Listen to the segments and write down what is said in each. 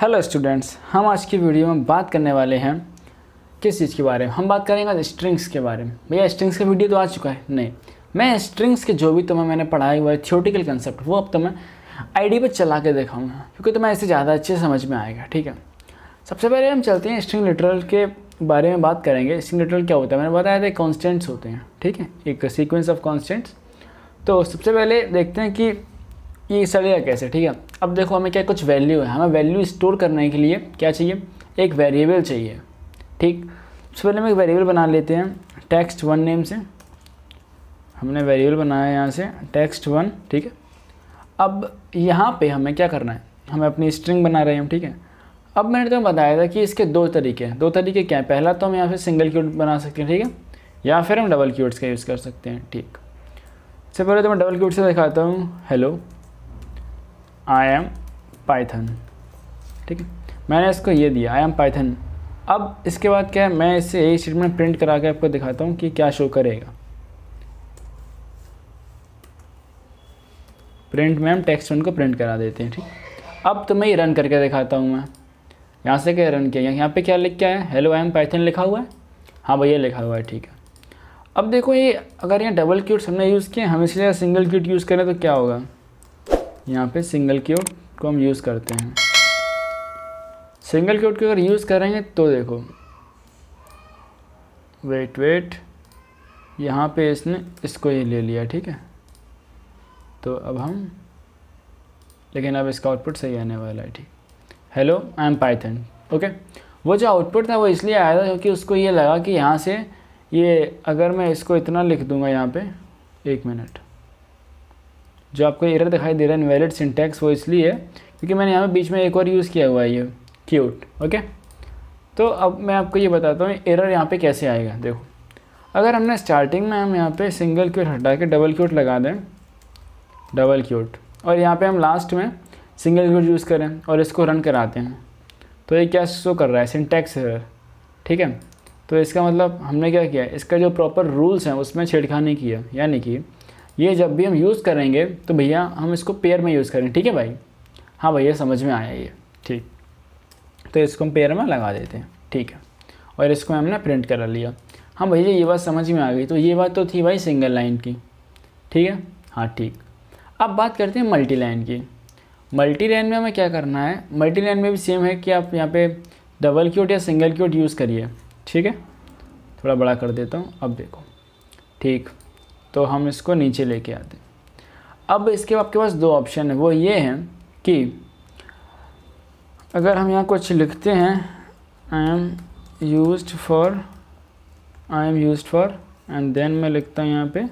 hello students हम आज की वीडियो में बात करने वाले हैं किस चीज़ के बारे में हम बात करेंगे स्ट्रिंग्स के बारे में भैया स्ट्रिंग्स का वीडियो तो आ चुका है नहीं मैं स्ट्रिंग्स के जो भी तुम्हें मैंने पढ़ाए हुआ है थियोटिकल कंसेप्ट वो अब तुम्हें आईडी पर चला के देखाऊंगा क्योंकि तुम्हें ऐसे ज़्यादा अच्छे समझ में आएगा ठीक है सबसे पहले हम चलते हैं स्ट्रिंग लिटरल के बारे में बात करेंगे स्ट्रिंग लिटरल क्या होता है मैंने बताया था कॉन्स्टेंट्स होते हैं ठीक है एक सीक्वेंस ऑफ कॉन्स्टेंट्स तो सबसे पहले देखते हैं कि ये सड़ेगा कैसे ठीक है अब देखो हमें क्या कुछ वैल्यू है हमें वैल्यू स्टोर करने के लिए क्या चाहिए एक वेरिएबल चाहिए ठीक सबसे पहले हम एक वेरिएबल बना लेते हैं टेक्स्ट वन नेम से हमने वेरिएबल बनाया यहाँ से टेक्स्ट वन ठीक है अब यहाँ पे हमें क्या करना है हमें अपनी स्ट्रिंग बना रहे हैं ठीक है अब मैंने तुम्हें तो बताया था कि इसके दो तरीके हैं दो तरीके क्या हैं पहला तो हम यहाँ से सिंगल क्यूट बना सकते हैं ठीक है या फिर हम डबल क्यूट्स का यूज़ कर सकते हैं ठीक सबसे पहले तो मैं डबल क्यूट से दिखाता हूँ हेलो आई एम पाइथन ठीक है मैंने इसको ये दिया आई एम पाइथन अब इसके बाद क्या है मैं इससे एक स्टेटमेंट प्रिंट करा के आपको दिखाता हूँ कि क्या शो करेगा प्रिंट में हम टेक्स्ट उनको प्रिंट करा देते हैं ठीक अब तो मैं ये रन करके दिखाता हूँ मैं यहाँ से क्या रन किया यहाँ पे क्या लिख क्या है हेलो आई एम पाइथन लिखा हुआ है हाँ भैया लिखा हुआ है ठीक है अब देखो ये अगर यहाँ डबल क्यूट्स हमने यूज़ किए हम इसलिए सिंगल क्यूट यूज़ करें तो क्या होगा यहाँ पे सिंगल क्यूट को हम यूज़ करते हैं सिंगल क्यूट को अगर यूज़ करेंगे तो देखो वेट वेट यहाँ पे इसने इसको ये ले लिया ठीक है तो अब हम लेकिन अब इसका आउटपुट सही आने वाला है ठीक hello I am Python okay वो जो आउटपुट था वो इसलिए आया था क्योंकि उसको ये लगा कि यहाँ से ये अगर मैं इसको इतना लिख दूँगा यहाँ पे एक मिनट जो आपको एरर दिखाई दे रहा है इनवैलिड सिंटैक्स वो इसलिए है क्योंकि मैंने यहाँ पे बीच में एक और यूज़ किया हुआ है ये क्यूट ओके तो अब मैं आपको ये बताता हूँ एरर यहाँ पे कैसे आएगा देखो अगर हमने स्टार्टिंग में हम यहाँ पे सिंगल क्यूट हटा के डबल क्यूट लगा दें डबल क्यूट और यहाँ पे हम लास्ट में सिंगल क्यूट यूज़ करें और इसको रन कराते हैं तो ये क्या शो कर रहा है सिंटैक्स एरर ठीक है तो इसका मतलब हमने क्या किया इसका जो प्रॉपर रूल्स हैं उसमें छेड़खानी की है यानी कि ये जब भी हम यूज़ करेंगे तो भैया हम इसको पेयर में यूज़ करेंगे ठीक है भाई हाँ भैया समझ में आया ये ठीक तो इसको हम पेयर में लगा देते हैं ठीक है और इसको हमने प्रिंट करा लिया हाँ भैया ये बात समझ में आ गई तो ये बात तो थी भाई सिंगल लाइन की ठीक है हाँ ठीक अब बात करते हैं मल्टी लाइन की मल्टी लाइन में हमें क्या करना है मल्टी लाइन में भी सेम है कि आप यहाँ पे डबल क्यूट या सिंगल क्यूट यूज़ करिए ठीक है थोड़ा बड़ा कर देता हूँ अब देखो ठीक तो हम इसको नीचे लेके आते हैं अब इसके आपके पास दो ऑप्शन है वो ये हैं कि अगर हम यहाँ कुछ लिखते हैं I am use for I am use for and then मैं लिखता हूँ यहाँ पे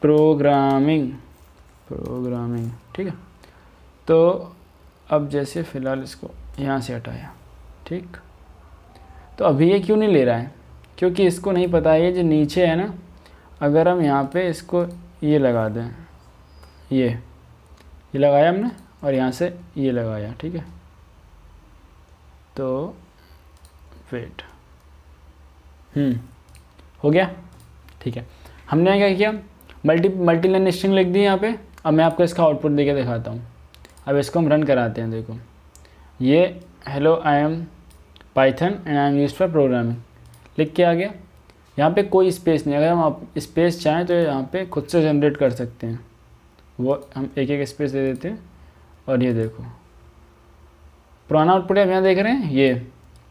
प्रोग्रामिंग प्रोग्रामिंग ठीक है तो अब जैसे फ़िलहाल इसको यहाँ से हटाया ठीक तो अभी ये क्यों नहीं ले रहा है क्योंकि इसको नहीं पता है ये जो नीचे है ना अगर हम यहाँ पे इसको ये लगा दें ये ये लगाया हमने और यहाँ से ये लगाया ठीक है तो वेट हम्म, हो गया ठीक है हमने क्या किया मल्टी मल्टी लाइन स्ट्रिंग लिख दी यहाँ पे अब मैं आपको इसका आउटपुट देके दिखाता हूँ अब इसको हम रन कराते हैं देखो ये hello I am Python and I am use for programming लिख के आ गया यहाँ पे कोई स्पेस नहीं अगर हम आप स्पेस चाहें तो यहाँ पे खुद से जनरेट कर सकते हैं वो हम एक एक स्पेस दे देते हैं और ये देखो पुराना आउटपुट आप यहाँ देख रहे हैं ये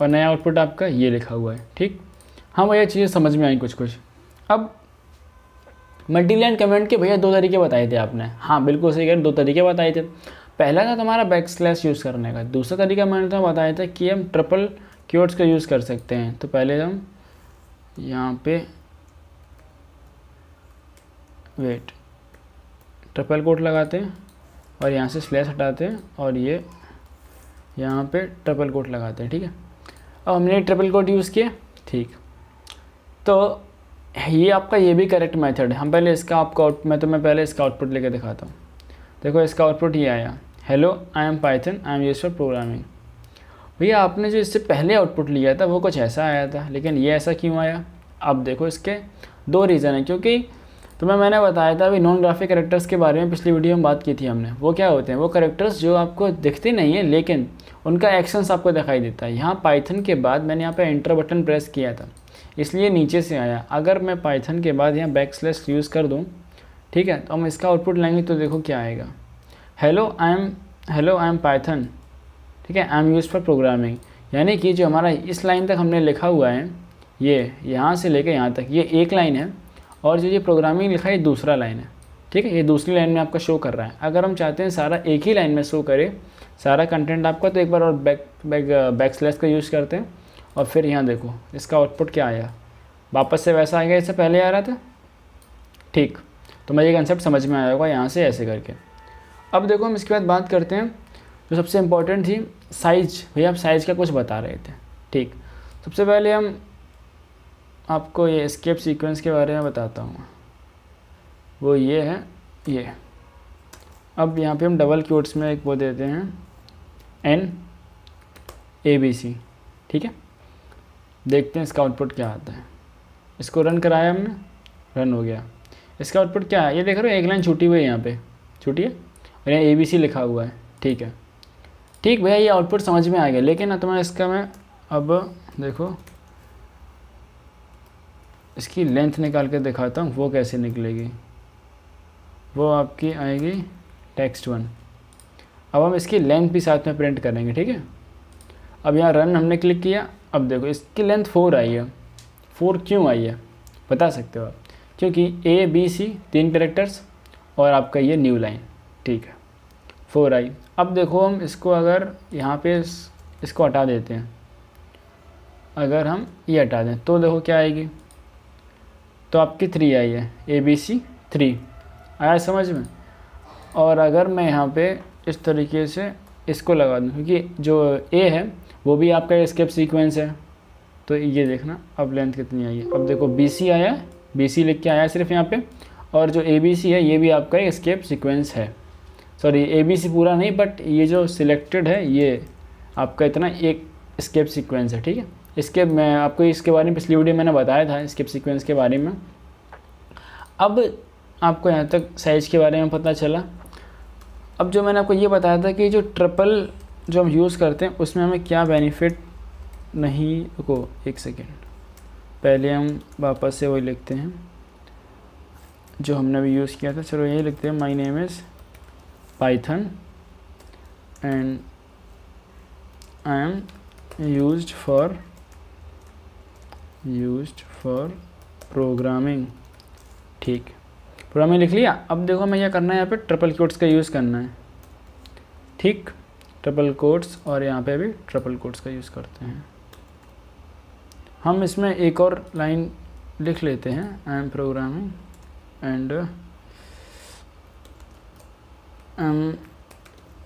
और नया आउटपुट आपका ये लिखा हुआ है ठीक वो हाँ, ये चीज़ें समझ में आई कुछ कुछ अब मल्टीलाइन कमेंट के भैया दो तरीके बताए थे आपने हाँ बिल्कुल सही कह दो तरीके बताए थे पहला था तुम्हारा बैक स्लैश यूज़ करने का दूसरा तरीका मैंने तो बताया था कि हम ट्रिपल क्यूट्स का यूज़ कर सकते हैं तो पहले हम यहाँ पे वेट ट्रिपल कोट लगाते हैं और यहाँ से स्लैश हटाते हैं और ये यहाँ पे ट्रिपल कोट लगाते हैं ठीक है अब हमने ट्रिपल कोट यूज़ किया ठीक तो ये आपका ये भी करेक्ट मेथड है हम पहले इसका आपका आउट मैं तो मैं पहले इसका आउटपुट लेके दिखाता हूँ देखो इसका आउटपुट ये आया hello I am Python I am use for programming भैया आपने जो इससे पहले आउटपुट लिया था वो कुछ ऐसा आया था लेकिन ये ऐसा क्यों आया अब देखो इसके दो रीज़न है क्योंकि तुम्हें मैंने बताया था अभी नॉन ग्राफिक करेक्टर्स के बारे में पिछली वीडियो में बात की थी हमने वो क्या होते हैं वो करेक्टर्स जो आपको दिखते नहीं हैं लेकिन उनका एक्शंस आपको दिखाई देता है यहाँ पाइथन के बाद मैंने यहाँ पर इंटर बटन प्रेस किया था इसलिए नीचे से आया अगर मैं पाइथन के बाद यहाँ बैक स्लेस यूज़ कर दूँ ठीक है तो हम इसका आउटपुट लेंगे तो देखो क्या आएगा hello I am hello I am Python ठीक है I am use for programming यानी कि जो हमारा इस लाइन तक हमने लिखा हुआ है ये यहाँ से लेकर यहाँ तक ये एक लाइन है और जो ये प्रोग्रामिंग लिखा है ये दूसरा लाइन है ठीक है ये दूसरी लाइन में आपका शो कर रहा है अगर हम चाहते हैं सारा एक ही लाइन में शो करे सारा कंटेंट आपका तो एक बार और बैक बैक बैक स्लैश का यूज़ करते हैं और फिर यहाँ देखो इसका आउटपुट क्या आया वापस से वैसा आ गया इससे पहले आ रहा था ठीक तो मैं ये कंसेप्ट समझ में आया होगा यहाँ से ऐसे करके अब देखो हम इसके बाद बात करते हैं जो सबसे इम्पोर्टेंट थी साइज भैया आप साइज़ का कुछ बता रहे थे ठीक सबसे पहले हम आपको ये स्केप सीक्वेंस के बारे में बताता हूँ वो ये है ये अब यहाँ पे हम डबल क्यूट्स में एक वो देते हैं एन ए बी सी ठीक है देखते हैं इसका आउटपुट क्या आता है इसको रन कराया हमने रन हो गया इसका आउटपुट क्या है ये देख रहे हो एक लाइन छूटी हुई है यहाँ पे छूटी है और यहाँ ए बी सी लिखा हुआ है ठीक है ठीक भैया ये आउटपुट समझ में आ गया लेकिन अब मैं इसका मैं अब देखो इसकी लेंथ निकाल के दिखाता हूँ वो कैसे निकलेगी वो आपकी आएगी टेक्स्ट वन अब हम इसकी लेंथ भी साथ में प्रिंट करेंगे ठीक है अब यहाँ रन हमने क्लिक किया अब देखो इसकी लेंथ फोर आई है फोर क्यों आई है बता सकते हो आप क्योंकि ए बी सी तीन करेक्टर्स और आपका ये न्यू लाइन ठीक है फोर आई अब देखो हम इसको अगर यहाँ पे इस, इसको हटा देते हैं अगर हम ये हटा दें तो देखो क्या आएगी तो आपकी थ्री आई है ए बी सी थ्री आया समझ में और अगर मैं यहाँ पे इस तरीके से इसको लगा दूँ क्योंकि जो ए है वो भी आपका स्केप सीक्वेंस है तो ये देखना अब लेंथ कितनी आई है अब देखो बी सी आया बी सी लिख के आया सिर्फ यहाँ पे और जो ए बी सी है ये भी आपका स्केप सीक्वेंस है सॉरी ए बी सी पूरा नहीं बट ये जो सिलेक्टेड है ये आपका इतना एक स्केप सीक्वेंस है ठीक है इसके मैं आपको इसके बारे में पिछली वीडियो मैंने बताया था स्केप सीक्वेंस के बारे में अब आपको यहाँ तक साइज़ के बारे में पता चला अब जो मैंने आपको ये बताया था कि जो ट्रिपल जो हम यूज़ करते हैं उसमें हमें क्या बेनिफिट नहीं रुको एक सेकेंड पहले हम वापस से वही लिखते हैं जो हमने अभी यूज़ किया था चलो यही लिखते हैं my name is python and i am used for used for programming ठीक प्रोग्रामिंग लिख लिया अब देखो मैं यह करना है यहाँ पे ट्रिपल कोट्स का यूज़ करना है ठीक ट्रिपल कोट्स और यहाँ पे भी ट्रिपल कोट्स का यूज़ करते हैं हम इसमें एक और लाइन लिख लेते हैं I am programming and am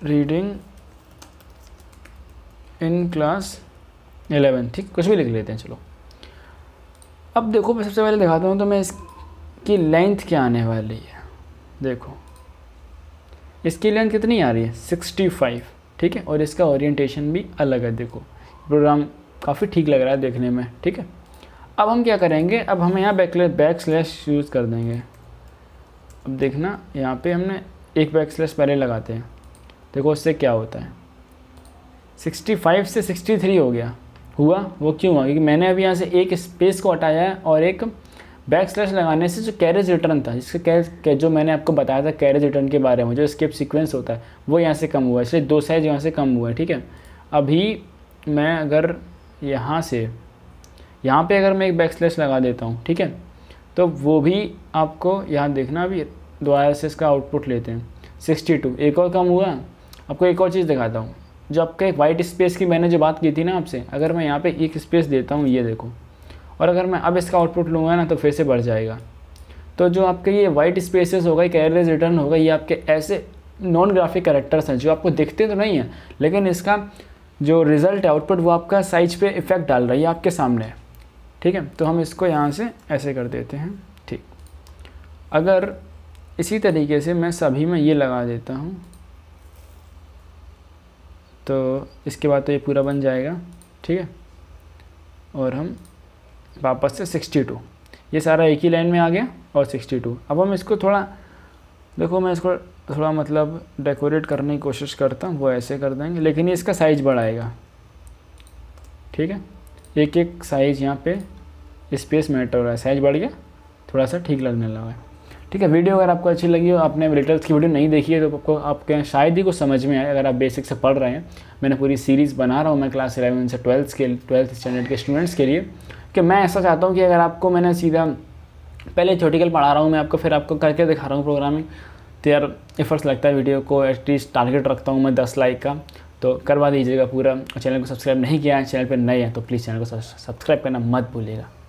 reading in class eleven ठीक कुछ भी लिख लेते हैं चलो अब देखो मैं सबसे पहले दिखाता हूँ तो मैं इसकी लेंथ क्या आने वाली है देखो इसकी लेंथ कितनी आ रही है सिक्सटी फाइव ठीक है और इसका ओरिएंटेशन भी अलग है देखो प्रोग्राम काफ़ी ठीक लग रहा है देखने में ठीक है अब हम क्या करेंगे अब हम यहाँ बैक बैक स्लैश यूज़ कर देंगे अब देखना यहाँ पे हमने एक बैक स्लैश पहले लगाते हैं देखो उससे क्या होता है 65 से 63 हो गया हुआ वो क्यों हुआ क्योंकि मैंने अभी यहाँ से एक स्पेस को हटाया है और एक बैक स्लैश लगाने से जो कैरेज रिटर्न था जिसके कैरेज जो मैंने आपको बताया था कैरेज रिटर्न के बारे में जो स्केप सिक्वेंस होता है वो यहाँ से कम हुआ इसलिए दो साइज यहाँ से कम हुआ है ठीक है अभी मैं अगर यहाँ से यहाँ पे अगर मैं एक बैक स्लैश लगा देता हूँ ठीक है तो वो भी आपको यहाँ देखना अभी दो आई का आउटपुट लेते हैं 62 एक और कम हुआ आपको एक और चीज़ दिखाता हूँ जो आपका एक वाइट स्पेस की मैंने जो बात की थी ना आपसे अगर मैं यहाँ पे एक स्पेस देता हूँ ये देखो और अगर मैं अब इसका आउटपुट लूँगा ना तो फिर से बढ़ जाएगा तो जो आपके ये वाइट स्पेसेस होगा कैरेज रिटर्न होगा ये आपके ऐसे नॉन ग्राफिक करेक्टर्स हैं जो आपको दिखते तो नहीं हैं लेकिन इसका जो रिज़ल्ट आउटपुट वो आपका साइज पर इफ़ेक्ट डाल रहा है आपके सामने ठीक है तो हम इसको यहाँ से ऐसे कर देते हैं ठीक अगर इसी तरीके से मैं सभी में ये लगा देता हूँ तो इसके बाद तो ये पूरा बन जाएगा ठीक है और हम वापस से 62 ये सारा एक ही लाइन में आ गया और 62 अब हम इसको थोड़ा देखो मैं इसको थोड़ा मतलब डेकोरेट करने की कोशिश करता हूँ वो ऐसे कर देंगे लेकिन ये इसका साइज़ बढ़ाएगा ठीक है एक एक साइज़ यहाँ पे स्पेस मैटर हो रहा है साइज़ बढ़ गया थोड़ा सा ठीक लगने लगा है ठीक है वीडियो अगर आपको अच्छी लगी हो आपने रिटर्स की वीडियो नहीं देखी है तो आपको आपके शायद ही कुछ समझ में आए अगर आप बेसिक से पढ़ रहे हैं मैंने पूरी सीरीज़ बना रहा हूँ मैं क्लास इलेवन से ट्वेल्थ के ट्वेल्थ स्टैंडर्ड के स्टूडेंट्स के लिए कि मैं ऐसा चाहता हूँ कि अगर आपको मैंने सीधा पहले थ्योरेटिकल पढ़ा रहा हूँ मैं आपको फिर आपको करके दिखा रहा हूँ प्रोग्रामिंग तो यार एफर्ट्स लगता है वीडियो को एटलीस्ट टारगेट रखता हूँ मैं दस लाइक का तो करवा दीजिएगा पूरा चैनल को सब्सक्राइब नहीं किया है चैनल पर नए हैं तो प्लीज़ चैनल को सब्सक्राइब करना मत भूलिएगा